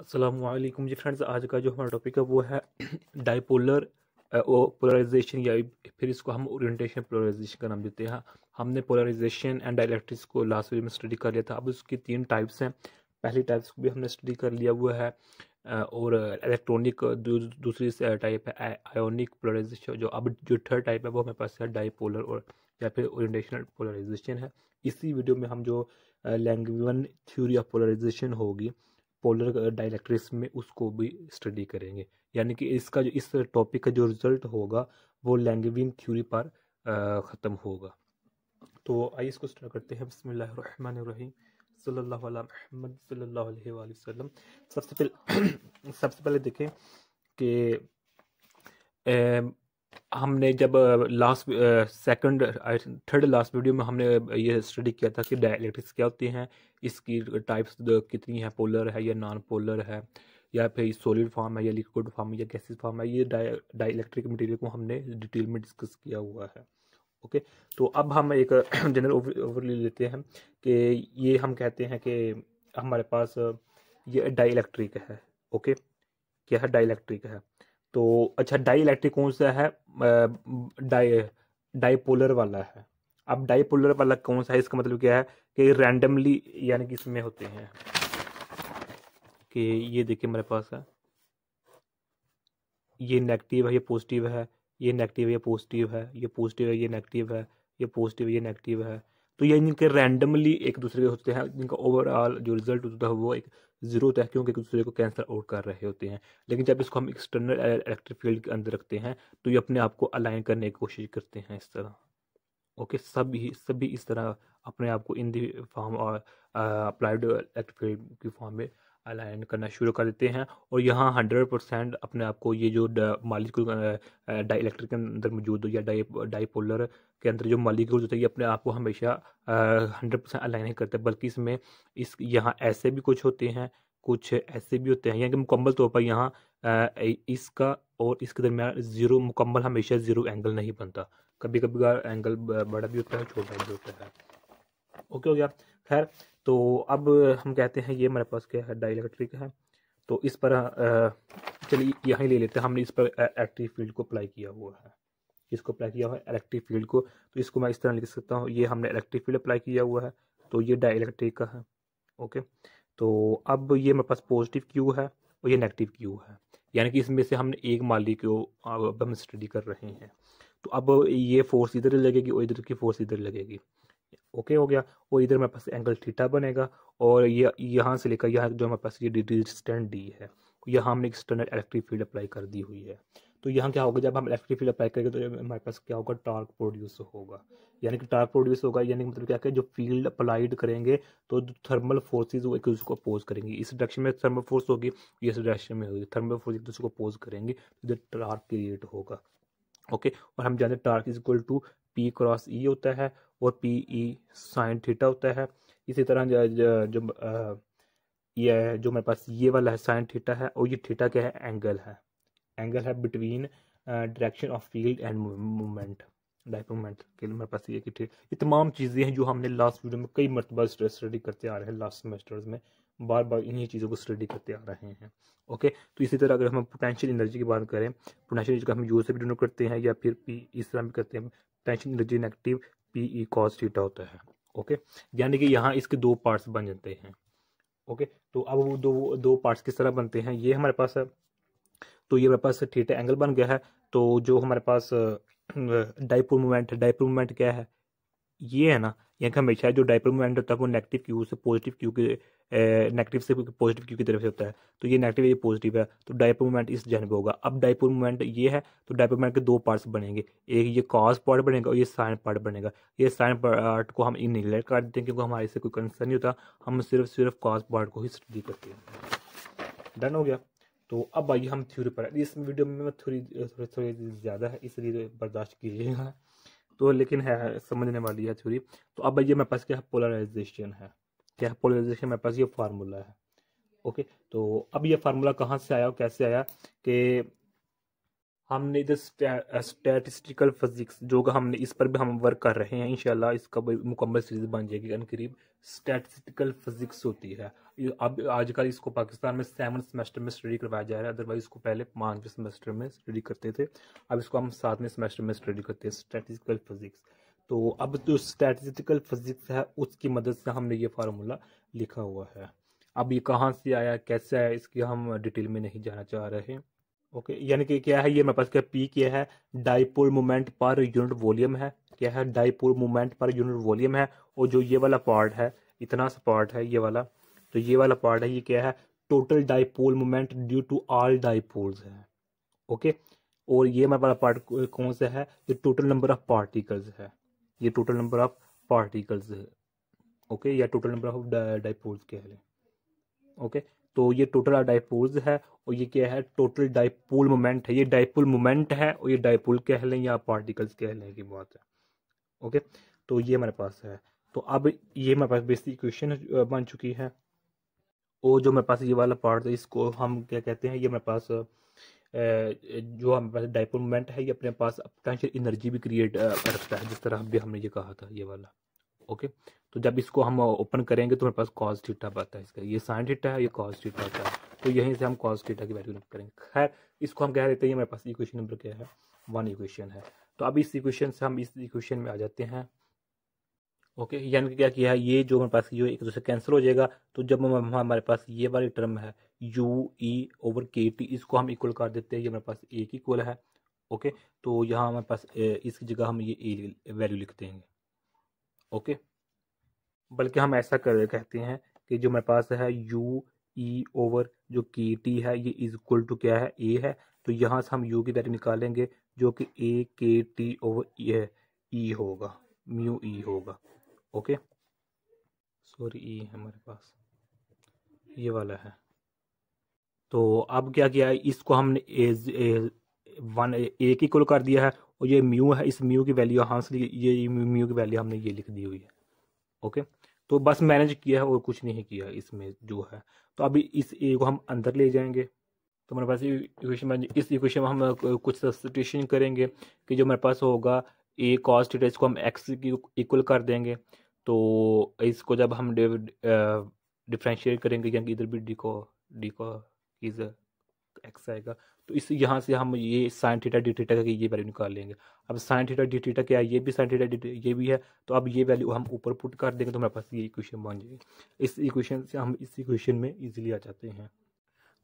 असलम जी friends आज का जो हमारा टॉपिक है वो है डाइपोलर पोलराइजेशन या फिर इसको हम ओरिएंटेशन पोलराइजेशन का नाम देते हैं हमने पोलराइजेशन एंड डाइलेक्ट्रिक्स को लास्ट वीडियो में स्टडी कर लिया था अब उसकी तीन टाइप्स हैं पहली टाइप्स को भी हमने स्टडी कर लिया हुआ है और इलेक्ट्रॉनिक दू, दूसरी टाइप है आयोनिक पोलराइजेशन जो अब जो थर्ड टाइप है वो हमारे पास है डाईपोलर और या फिर ओरिएंटेशन पोलराइजेशन है इसी वीडियो में हम जो लैंगविन थ्योरी ऑफ पोलराइजेशन होगी पोलर डायलैक्ट्रिक्स uh, में उसको भी स्टडी करेंगे यानी कि इसका जो इस टॉपिक का जो रिजल्ट होगा वो लैंगविन थ्योरी पर uh, ख़त्म होगा तो आइए इसको स्टार्ट करते हैं बसमीम सल्लल्लाहु वसल्लम सबसे पहले सबसे पहले देखें कि uh, हमने जब last second third last video में हमने ये स्टडी किया था कि डायलैक्ट्रिक्स क्या होती हैं इसकी टाइप्स कितनी हैं पोलर है या नॉन पोलर है या फिर सॉलिड फॉर्म है या लिक्विड फॉर्म है या गैसिस फॉर्म है ये इलेक्ट्रिक मटेरियल को हमने डिटेल में डिस्कस किया हुआ है ओके तो अब हम एक जनरल ओवरव्यू लेते हैं कि ये हम कहते हैं कि हमारे पास ये डाई है ओके क्या है डाई है तो अच्छा डाई इलेक्ट्रिक कौन सा है डाई डाईपोलर वाला है अब डाईपोलर वाला कौन सा है इसका मतलब क्या है कि रैंडमली यानी कि इसमें होते हैं कि ये देखिए मेरे पास है ये नेगेटिव है ये पॉजिटिव है ये नेगेटिव है ये पॉजिटिव है ये पॉजिटिव है ये नेगेटिव है ये पॉजिटिव है ये नेगेटिव है तो ये इनके रैंडमली एक दूसरे के होते हैं जिनका ओवरऑल जो रिजल्ट होता है वो एक होता है क्योंकि दूसरे को कैंसल आउट कर रहे होते हैं लेकिन जब इसको हम एक्सटर्नल इलेक्ट्रिक फील्ड के अंदर रखते हैं तो ये अपने आप को अलाइन करने की कोशिश करते हैं इस तरह ओके okay, सभी सभी इस तरह अपने आप को इन दी फॉर्म और अप्लाइड इलेक्ट्रिक फील्ड की फॉर्म में अलाइन करना शुरू कर देते हैं और यहाँ हंड्रेड परसेंट अपने आप को ये जो मालिक्यूल डाई इलेक्ट्रिक के अंदर मौजूद हो या डाई डाईपोलर के अंदर जो मालिक्यूल होते हैं ये अपने आप को हमेशा हंड्रेड परसेंट अलाइन नहीं करते बल्कि इसमें इस यहाँ ऐसे भी कुछ होते हैं कुछ ऐसे भी होते हैं यानी कि मुकम्मल तौर पर यहाँ इसका और इसके दरमियान ज़ीरो मुकम्मल हमेशा ज़ीरो एंगल नहीं बनता कभी कभी एंगल बड़ा भी होता है छोटा भी होता है ओके हो गया खैर तो अब हम कहते हैं ये हमारे पास क्या है डाई इलेक्ट्रिक है तो इस पर चलिए यहाँ ले लेते हैं हमने इस पर एक्टिव फील्ड को अप्लाई किया हुआ है इसको अप्लाई किया हुआ है इलेक्ट्रिक फील्ड को तो इसको मैं इस तरह लिख सकता हूँ ये हमने इलेक्ट्रिक फील्ड अप्लाई किया हुआ है तो ये डाई इलेक्ट्रिक का है ओके तो अब ये मेरे पास पॉजिटिव क्यू है और ये नेगेटिव क्यू है यानी कि इसमें से हमने एक माली को अब हम स्टडी कर रहे हैं तो अब ये फोर्स इधर लगेगी और इधर की फोर्स इधर लगेगी ओके हो गया और इधर हमारे पास एंगल थीटा बनेगा और ये यहाँ से लेकर यहाँ जो हमारे पास ये डिस्टेंस डी है यहाँ हमने एक्सटर्नल इलेक्ट्रिक फील्ड अप्लाई कर दी हुई है तो यहाँ क्या होगा जब हम इलेक्ट्रिक फील्ड अप्लाई करेंगे तो हमारे पास क्या होगा टार्क प्रोड्यूस होगा यानी कि टार्क प्रोड्यूस होगा यानी मतलब क्या क्या जो फील्ड अप्लाइड करेंगे तो थर्मल फोर्सेज वो एक दूसरे को अपोज करेंगे इस डायरेक्शन में थर्मल फोर्स होगी इस डायरेक्शन में होगी थर्मल फोर्स एक दूसरे को अपोज करेंगे तो टार्क क्रिएट होगा ओके और हम जानते हैं torque is equal to P cross E होता है और पी ई साइन थीटा होता है इसी तरह जो, जो, ये जो मेरे पास ये वाला है साइन थीटा है और ये थीटा क्या है एंगल है एंगल है between direction of field and movement dipole movement के लिए मेरे पास ये कि ये तमाम चीज़ें हैं जो हमने लास्ट वीडियो में कई मरतबा स्टडी करते आ रहे हैं लास्ट सेमेस्टर्स में बार बार इन्हीं चीज़ों को स्टडी करते आ रहे हैं ओके तो इसी तरह अगर हम पोटेंशियल एनर्जी की बात करें पोटेंशियल एनर्जी का हम यूज से भी डिनोट करते हैं या फिर पी इस तरह भी करते हैं tension energy negative P E cos theta होता है ओके यानी कि यहाँ इसके दो पार्ट्स बन जाते हैं ओके तो अब वो दो दो पार्ट्स किस तरह बनते हैं ये हमारे पास है तो ये हमारे पास थीटा एंगल बन गया है तो जो हमारे पास डाइपोल मोमेंट है डाइपोल मोमेंट क्या है ये है ना यहाँ का हमेशा जो डाइपर मोमेंट होता है वो नेगेटिव क्यू से पॉजिटिव क्यू के नेगेटिव से पॉजिटिव क्यू की तरफ से होता है तो ये नेगेटिव ये पॉजिटिव है तो डाइपर मोमेंट इस जन पर होगा अब डाइपर मोमेंट ये है तो डाइपर मोमेंट के दो पार्ट्स बनेंगे एक ये कॉज पार्ट बनेगा और ये साइन पार्ट बनेगा ये साइन पार्ट को हम इन निगलेक्ट कर देते हैं क्योंकि हमारे से कोई कंसर्न नहीं होता हम सिर्फ सिर्फ कॉज पार्ट को ही स्टडी करते हैं डन हो गया तो अब आइए हम थ्योरी पर इस वीडियो में थोड़ी थोड़ी थोड़ी ज़्यादा है इसलिए बर्दाश्त कीजिएगा तो लेकिन है समझने वाली है थ्योरी तो अब ये मेरे पास क्या पोलराइजेशन है क्या पोलराइजेशन मेरे पास ये फार्मूला है ओके तो अब ये फार्मूला कहाँ से आया और कैसे आया कि हमने इधर स्टैटिस्टिकल फिजिक्स जो कि हमने इस पर भी हम वर्क कर रहे हैं इंशाल्लाह इसका भी मुकम्मल सीरीज बन जाएगी करीब स्टैटिस्टिकल फिजिक्स होती है अब आजकल इसको पाकिस्तान में सेवन सेमेस्टर में स्टडी करवाया जा रहा है अदरवाइज इसको पहले पाँचवें सेमेस्टर में स्टडी करते थे अब इसको हम सातवें सेमेस्टर में स्टडी करते हैं स्टैटिस्टिकल फिजिक्स तो अब जो स्टैटिस्टिकल फिजिक्स है उसकी मदद से हमने ये फार्मूला लिखा हुआ है अब ये कहाँ से आया कैसे आया इसकी हम डिटेल में नहीं जाना चाह रहे हैं ओके यानी कि क्या है ये मेरे पास क्या पी क्या है dipole moment per unit volume है क्या है dipole moment per unit volume है और जो ये वाला पार्ट है इतना सा पार्ट है ये वाला तो ये वाला पार्ट है ये क्या है total dipole moment due to all dipoles है ओके और ये मेरे वाला पार्ट कौन सा है ये टोटल नंबर ऑफ पार्टिकल्स है ये टोटल नंबर ऑफ पार्टिकल्स है ओके या टोटल नंबर ऑफ डाइपोल्स कह लें ओके तो ये टोटल डाइपोल्स है और ये क्या है टोटल डाइपोल मोमेंट है ये डाइपोल मोमेंट है और ये डाइपोल कह लें या पार्टिकल्स कह लें की बात है ओके तो ये हमारे पास है तो अब ये हमारे पास बेसिक इक्वेशन बन चुकी है और जो मेरे पास ये वाला पार्ट है इसको हम क्या कहते हैं ये मेरे पास जो हमारे पास डाइपोल मोमेंट है ये अपने पास पोटेंशियल एनर्जी भी क्रिएट करता है जिस तरह भी हमने ये कहा था ये वाला ओके तो जब इसको हम ओपन करेंगे तो हमारे पास कॉज थीटा आता है इसका ये साइन थीटा है ये कॉज थीटा होता है तो यहीं से हम कॉज थीटा की वैल्यू करेंगे खैर इसको हम कह देते हैं हमारे पास इक्वेशन नंबर क्या है वन इक्वेशन है तो अब इस इक्वेशन से हम इस इक्वेशन में आ जाते हैं ओके यानी क्या किया है ये जो हमारे पास ये एक दूसरे कैंसिल हो जाएगा तो जब हमारे पास ये वाली टर्म है U E over K T इसको हम इक्वल कर देते हैं ये हमारे पास एक इक्वल है ओके तो यहाँ हमारे पास इसकी जगह हम ये ए वैल्यू लिख देंगे ओके बल्कि हम ऐसा कर कहते हैं कि जो मेरे पास है यू ई ओवर जो के टी है ये इज इक्वल टू क्या है ए है तो यहाँ से हम यू की वैल्यू निकालेंगे जो कि ए के टी ओवर ई होगा म्यू ई e होगा ओके सॉरी ई है हमारे पास ये वाला है तो अब क्या किया इसको हमने एज, एज वन एक इक्वल कर दिया है और ये म्यू है इस म्यू की वैल्यू हाँ से ये म्यू की वैल्यू हमने ये लिख दी हुई है ओके तो बस मैनेज किया है और कुछ नहीं किया इसमें जो है तो अभी इस ए को हम अंदर ले जाएंगे तो हमारे पास इक्वेशन में इस इक्वेशन में हम कुछ सब्सिट्यूशन करेंगे कि जो हमारे पास होगा ए कॉस थीटा इसको हम एक्स की इक्वल कर देंगे तो इसको जब हम डिफ्रेंशिएट करेंगे यानी इधर भी डी को डी को इज एक्स आएगा तो इस यहाँ से हम ये साइन थीटा डी थीटा की ये वैल्यू निकाल लेंगे अब साइन थीटा डी थीटा क्या है ये भी साइन थीटा डी ये भी है तो अब ये वैल्यू हम ऊपर पुट कर देंगे तो हमारे पास ये इक्वेशन बन जाएगी इस इक्वेशन से हम इस इक्वेशन में इजीली आ जाते हैं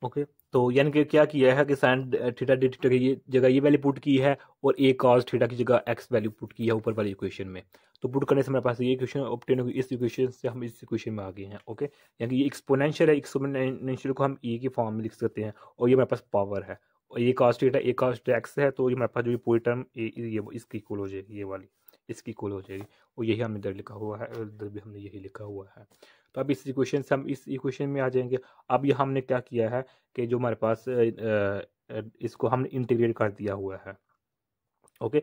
ओके तो यानी कि क्या किया है कि साइन थीटा डी थीटा की जगह ये वैल्यू पुट की है और ए कॉस थीटा की जगह एक्स वैल्यू पुट की है ऊपर वाली इक्वेशन में तो पुट करने से हमारे पास ये इक्वेशन ऑप्टेन होगी इस इक्वेशन से हम इस इक्वेशन में आ गए हैं ओके यानी कि ये एक्सपोनेंशियल है एक्सपोनेंशियल को हम ई के फॉर्म में लिख सकते हैं और ये हमारे पास पावर है ये कॉस्ट डेटा ये कॉस्ट टैक्स है तो ये हमारे पास जो पूरी टर्म ये, ये इसकी इक्वल हो जाएगी ये वाली इसकी इक्वल हो जाएगी और यही हमने इधर लिखा हुआ है इधर भी हमने यही लिखा हुआ है तो अब इस इक्वेशन से हम इस इक्वेशन में आ जाएंगे अब ये हमने क्या किया है कि जो हमारे पास इसको हमने इंटीग्रेट कर दिया हुआ है ओके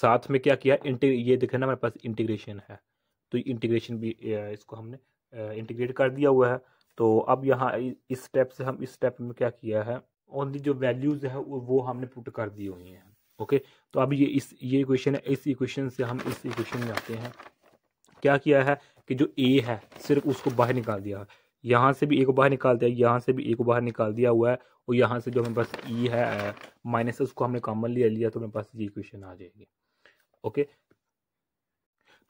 साथ में क्या किया ये ना हमारे पास इंटीग्रेशन है तो इंटीग्रेशन भी इसको हमने इंटीग्रेट कर दिया हुआ है तो अब यहाँ इस स्टेप से हम इस स्टेप में क्या किया है ओनली जो वैल्यूज़ है वो हमने पुट कर दी हुई हैं ओके तो अब ये इस ये इक्वेशन है इस इक्वेशन से हम इस इक्वेशन में आते हैं क्या किया है कि जो ए है सिर्फ उसको बाहर निकाल दिया यहाँ से भी ए को बाहर निकाल दिया यहाँ से भी ए को बाहर निकाल दिया हुआ है और यहाँ से जो हमारे पास ई e है माइनस उसको हमने कॉमन लिया तो हमारे पास ये इक्वेशन आ जाएगी ओके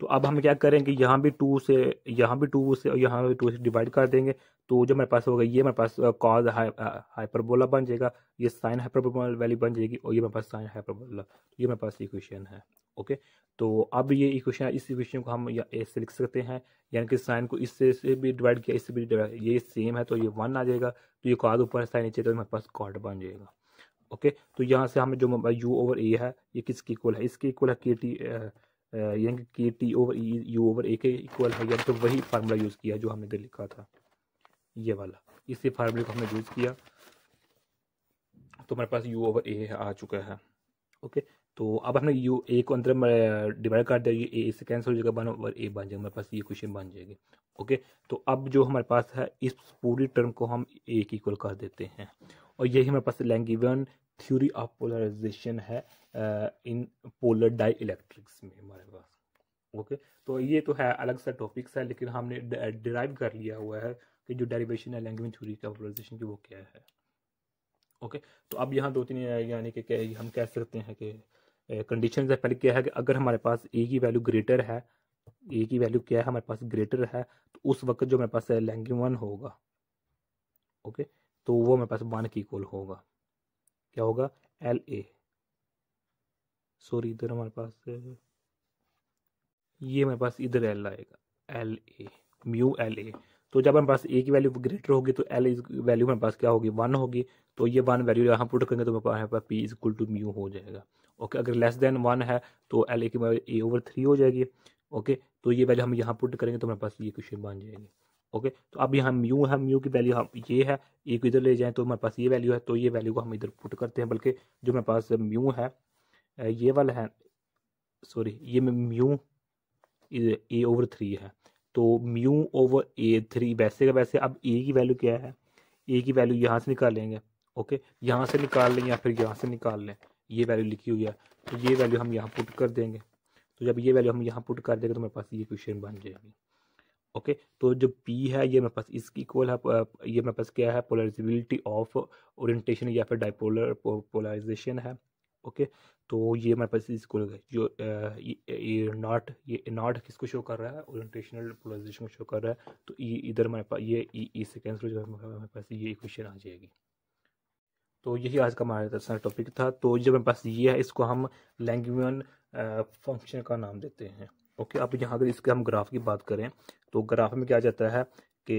तो अब हम क्या करेंगे यहाँ भी टू से यहाँ भी टू से और यहाँ भी टू से डिवाइड कर देंगे तो जो मेरे पास होगा ये मेरे पास कॉज हाइपरबोला बन जाएगा ये साइन हाइपरबोला वैली बन जाएगी और ये मेरे पास साइन हाइपरबोला ये मेरे पास इक्वेशन है ओके तो अब ये इक्वेशन इस इक्वेशन को हम से लिख सकते हैं यानी कि साइन को इससे से भी डिवाइड किया इससे भी ये सेम है तो ये वन आ जाएगा तो ये कॉज ऊपर साइन नीचे तो मेरे पास कॉड बन जाएगा ओके तो यहाँ से हमें जो यू ओवर ए है ये किसके इक्वल है इसके इक्वल है के टी यानी कि K T over U over A K equal है यानी तो वही फार्मूला यूज़ किया जो हमने लिखा था ये वाला इसी फार्मूले को हमने यूज़ किया तो हमारे पास यू ओवर ए आ चुका है ओके तो अब हमने यू ए को अंदर डिवाइड कर दिया ए से कैंसिल हो जाएगा वन ओवर ए बन जाएगा हमारे पास ये क्वेश्चन बन जाएगी ओके तो अब जो हमारे पास है इस पूरी टर्म को हम ए की इक्वल कर देते हैं और यही हमारे पास लैंगिवन थ्योरी ऑफ पोलराइजेशन है इन पोलर डाई इलेक्ट्रिक्स में हमारे पास ओके तो ये तो है अलग सा टॉपिक्स है लेकिन हमने डिराइव कर लिया हुआ है कि जो डेरिवेशन है लैंग्वेज थ्योरी का की वो क्या है ओके तो अब यहाँ दो तीन यानी कि हम कह सकते हैं कि कंडीशन है पहले क्या है कि अगर हमारे पास ए की वैल्यू ग्रेटर है ए की वैल्यू क्या है हमारे पास ग्रेटर है तो उस वक्त जो हमारे पास लैंग्वेज वन होगा ओके तो वो हमारे पास वन की कोल होगा क्या होगा एल ए सॉरी इधर हमारे पास ये हमारे पास इधर एल आएगा L A mu L A तो जब हमारे पास ए की वैल्यू ग्रेटर होगी तो एल वैल्यू हमारे पास क्या होगी वन होगी तो ये वन वैल्यू यहाँ पुट करेंगे तो हमारे पास P is equal to mu हो जाएगा ओके अगर लेस देन वन है तो एल ए की वैल्यू ए ओवर थ्री हो जाएगी ओके तो ये वैल्यू हम यहाँ पुट करेंगे तो हमारे पास ये क्वेश्चन बन जाएगी ओके तो अब यहाँ म्यू है म्यू की वैल्यू हम ये है ए को इधर ले जाएँ तो हमारे पास ये वैल्यू है तो ये वैल्यू को हम इधर पुट करते हैं बल्कि जो हमारे पास म्यू है ये वाला है सॉरी ये म्यू ए ओवर थ्री है तो म्यू ओवर ए थ्री वैसे का वैसे अब ए की वैल्यू क्या है ए की वैल्यू यहाँ से निकाल लेंगे ओके यहाँ से निकाल लें या फिर यहाँ से निकाल लें ये वैल्यू लिखी हुई है तो ये वैल्यू हम यहाँ पुट कर देंगे तो जब ये वैल्यू हम यहाँ पुट कर देंगे तो मेरे पास ये क्वेश्चन बन जाएगी ओके तो जो पी है ये मेरे पास इसकी इक्वल है ये मेरे पास क्या है पोलराइजिबिलिटी ऑफ ओरिएंटेशन या फिर डाइपोलर पोलराइजेशन है ओके तो ये हमारे पास इसको जो ये नॉट ये नॉट किसको शो कर रहा है ओरिएंटेशनल पोलराइजेशन को शो कर रहा है तो ये इधर हमारे पास ये ई से कैंसिल हो जाएगा हमारे पास ये इक्वेशन आ जाएगी तो यही आज का हमारा टॉपिक था तो जब हमारे पास ये है इसको हम लैंगवियन फंक्शन का नाम देते हैं ओके अब यहाँ अगर इसके हम ग्राफ की बात करें तो ग्राफ में क्या जाता है कि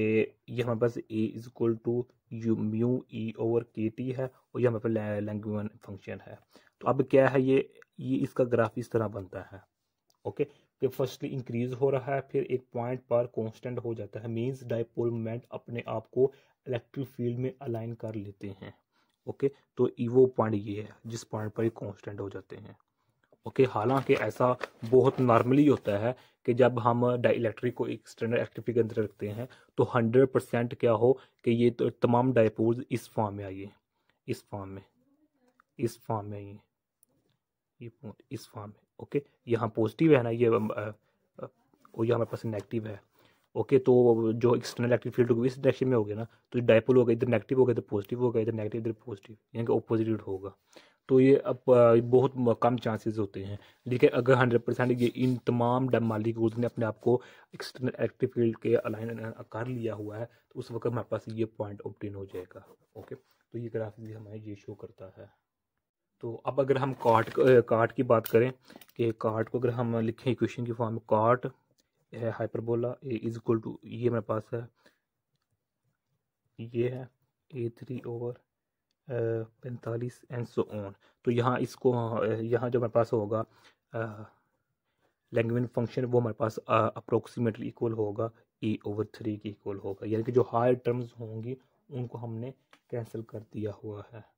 ये हमारे पास A is equal to U mu E over K T है और ये हमारे पास लैंगवियन फंक्शन है तो अब क्या है ये ये इसका ग्राफ इस तरह बनता है ओके कि फर्स्टली इंक्रीज हो रहा है फिर एक पॉइंट पर कांस्टेंट हो जाता है मींस डाइपोल मोमेंट अपने आप को इलेक्ट्रिक फील्ड में अलाइन कर लेते हैं ओके तो वो पॉइंट ये है जिस पॉइंट पर ये कॉन्स्टेंट हो जाते हैं ओके हालांकि ऐसा बहुत नॉर्मली होता है कि जब हम डाइलेक्ट्रिक को एक स्टैंडर्ड एक्टिविटी के अंदर रखते हैं तो हंड्रेड परसेंट क्या हो कि ये तो तमाम डायपोल्स इस फॉर्म में आइए इस फॉर्म में इस फॉर्म में आइए ये इस फॉर्म में ओके यहाँ पॉजिटिव है ना ये और यहाँ हमारे पास नेगेटिव है ओके तो जो एक्सटर्नल एक्टिव फील्ड होगी इस डायरेक्शन में तो हो गया ना तो डायपोल होगा इधर नेगेटिव होगा इधर पॉजिटिव होगा इधर नेगेटिव इधर पॉजिटिव यानी कि अपोजिट होगा तो ये अब बहुत कम चांसेस होते हैं लेकिन अगर हंड्रेड परसेंट ये इन तमाम मालिकूल्स ने अपने आप को एक्सटर्नल एक्टिव फील्ड के अलाइन कर लिया हुआ है तो उस वक्त हमारे पास ये पॉइंट ऑप्टेन हो जाएगा ओके तो ये ग्राफिक भी हमें ये शो करता है तो अब अगर हम कार्ट कार्ट की बात करें कि कार्ट को अगर हम लिखें इक्वेशन की फॉर्म काट है hyperbola A is equal to ये मेरे पास है ये है ए थ्री ओवर पैंतालीस एंड सो ऑन तो यहाँ इसको यहाँ जो मेरे पास होगा लैंग्वेज फंक्शन वो मेरे पास अप्रोक्सीमेटली इक्वल होगा ए ओवर थ्री के इक्वल होगा यानी कि जो हायर टर्म्स होंगी उनको हमने कैंसिल कर दिया हुआ है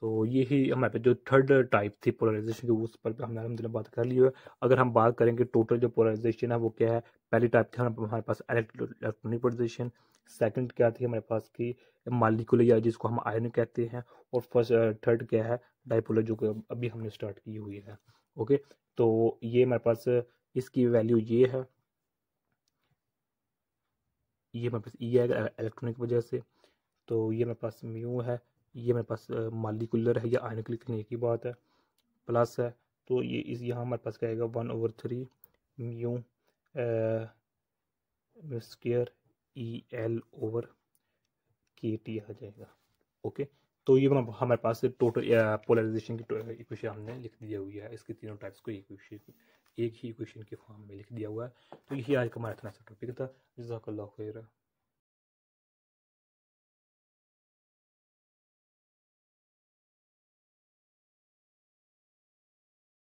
तो ये ही हमारे पे जो थर्ड टाइप थी पोलराइजेशन की उस पर हमने अलहमदिल्ला बात कर ली है अगर हम बात करें कि टोटल जो पोलराइजेशन है वो क्या है पहली टाइप थी हमारे पास इलेक्ट्रॉनिक पोलराइजेशन सेकंड क्या थी हमारे पास की मालिकुलर या जिसको हम आयन कहते हैं और फर्स्ट थर्ड क्या है डाइपोलर जो अभी हमने स्टार्ट की हुई है ओके तो ये हमारे पास इसकी वैल्यू ये है ये हमारे पास ई e है इलेक्ट्रॉनिक वजह से तो ये मेरे पास म्यू है ये मेरे पास मालिकुलर है या आयनिकल क्लिनिक की बात है प्लस है तो ये इस यहाँ हमारे पास क्या one over three mu square E L over K T आ जाएगा ओके तो ये मतलब हमारे पास टोटल पोलराइजेशन की इक्वेशन हमने लिख दिया हुई है इसके तीनों टाइप्स को इक्वेशन एक ही इक्वेशन के फॉर्म में लिख दिया हुआ है तो यही आज का हमारा इतना सा टॉपिक था जजाक खैरा